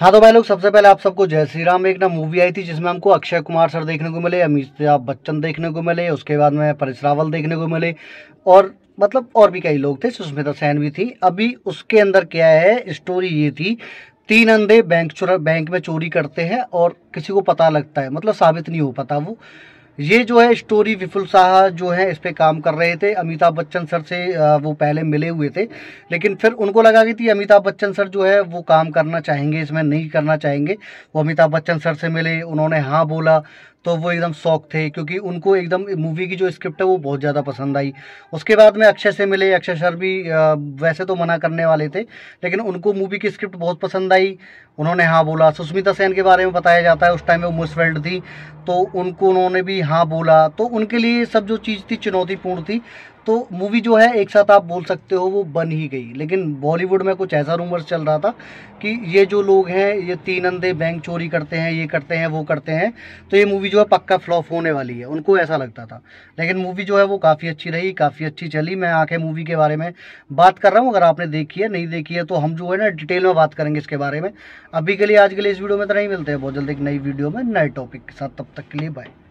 हाँ तो भाई लोग सबसे पहले आप सबको जय श्री राम एक ना मूवी आई थी जिसमें हमको अक्षय कुमार सर देखने को मिले अमिताभ बच्चन देखने को मिले उसके बाद में परेश रावल देखने को मिले और मतलब और भी कई लोग थे सुष्मिता तो सेन भी थी अभी उसके अंदर क्या है स्टोरी ये थी तीन अंधे बैंक चोर बैंक में चोरी करते हैं और किसी को पता लगता है मतलब साबित नहीं हो पाता वो ये जो है स्टोरी विपुल शाह जो है इस पर काम कर रहे थे अमिताभ बच्चन सर से वो पहले मिले हुए थे लेकिन फिर उनको लगा कि अमिताभ बच्चन सर जो है वो काम करना चाहेंगे इसमें नहीं करना चाहेंगे वो अमिताभ बच्चन सर से मिले उन्होंने हाँ बोला तो वो एकदम शौक थे क्योंकि उनको एकदम मूवी की जो स्क्रिप्ट है वो बहुत ज़्यादा पसंद आई उसके बाद में अक्षय से मिले अक्षय सर भी वैसे तो मना करने वाले थे लेकिन उनको मूवी की स्क्रिप्ट बहुत पसंद आई उन्होंने हाँ बोला सुष्मिता सेन के बारे में बताया जाता है उस टाइम में वो मिस वर्ल्ड थी तो उनको उन्होंने भी हाँ बोला तो उनके लिए सब जो चीज़ थी चुनौतीपूर्ण थी तो मूवी जो है एक साथ आप बोल सकते हो वो बन ही गई लेकिन बॉलीवुड में कुछ ऐसा रूमर्स चल रहा था कि ये जो लोग हैं ये तीन अंधे बैंक चोरी करते हैं ये करते हैं वो करते हैं तो ये मूवी जो है पक्का फ्लॉप होने वाली है उनको ऐसा लगता था लेकिन मूवी जो है वो काफ़ी अच्छी रही काफ़ी अच्छी चली मैं आके मूवी के बारे में बात कर रहा हूँ अगर आपने देखी है नहीं देखी है तो हम जो है ना डिटेल में बात करेंगे इसके बारे में अभी के लिए आज के लिए इस वीडियो में तो नहीं मिलते हैं बहुत जल्द एक नई वीडियो में नए टॉपिक के साथ तब तक के लिए बाय